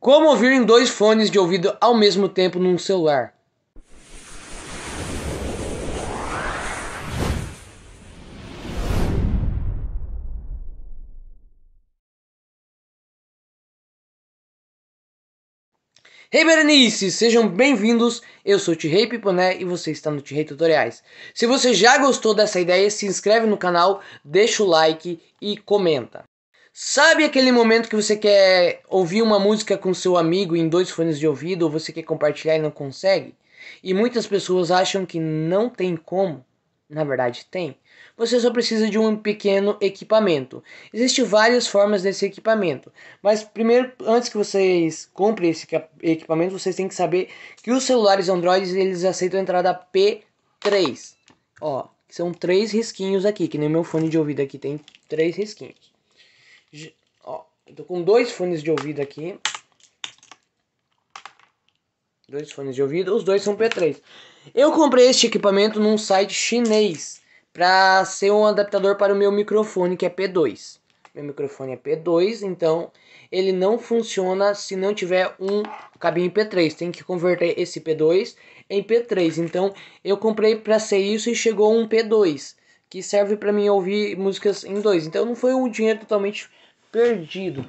Como ouvir em dois fones de ouvido ao mesmo tempo num celular? Hey Berenice, sejam bem-vindos. Eu sou o Tirei Piponé e você está no Tirei Tutoriais. Se você já gostou dessa ideia, se inscreve no canal, deixa o like e comenta. Sabe aquele momento que você quer ouvir uma música com seu amigo em dois fones de ouvido ou você quer compartilhar e não consegue? E muitas pessoas acham que não tem como. Na verdade, tem. Você só precisa de um pequeno equipamento. Existem várias formas desse equipamento, mas primeiro, antes que vocês comprem esse equipamento, vocês têm que saber que os celulares Android eles aceitam a entrada P3. Ó, são três risquinhos aqui, que nem meu fone de ouvido aqui tem três risquinhos. Ó, eu tô com dois fones de ouvido aqui. Dois fones de ouvido, os dois são P3. Eu comprei este equipamento num site chinês para ser um adaptador para o meu microfone que é P2. Meu microfone é P2, então ele não funciona se não tiver um cabinho P3. Tem que converter esse P2 em P3. Então eu comprei para ser isso e chegou um P2 que serve para mim ouvir músicas em dois. Então não foi um dinheiro totalmente perdido.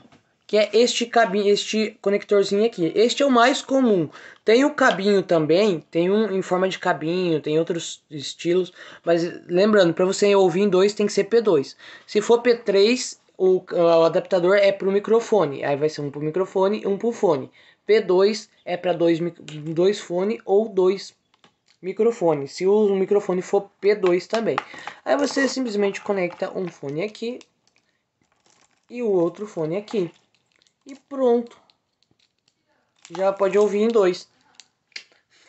Que é este cabinho, este conectorzinho aqui. Este é o mais comum. Tem o cabinho também, tem um em forma de cabinho, tem outros estilos, mas lembrando, para você ouvir em dois tem que ser P2. Se for P3, o, ah, o adaptador é para o microfone, aí vai ser um para o microfone e um para o fone. P2 é para dois, dois fone ou dois microfone. Se o microfone for P2 também. Aí você simplesmente conecta um fone aqui e o outro fone aqui. E pronto. Já pode ouvir em dois.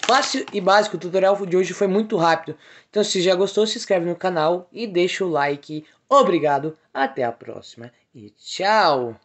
Fácil e básico, o tutorial de hoje foi muito rápido. Então se já gostou, se inscreve no canal e deixa o like. Obrigado, até a próxima e tchau!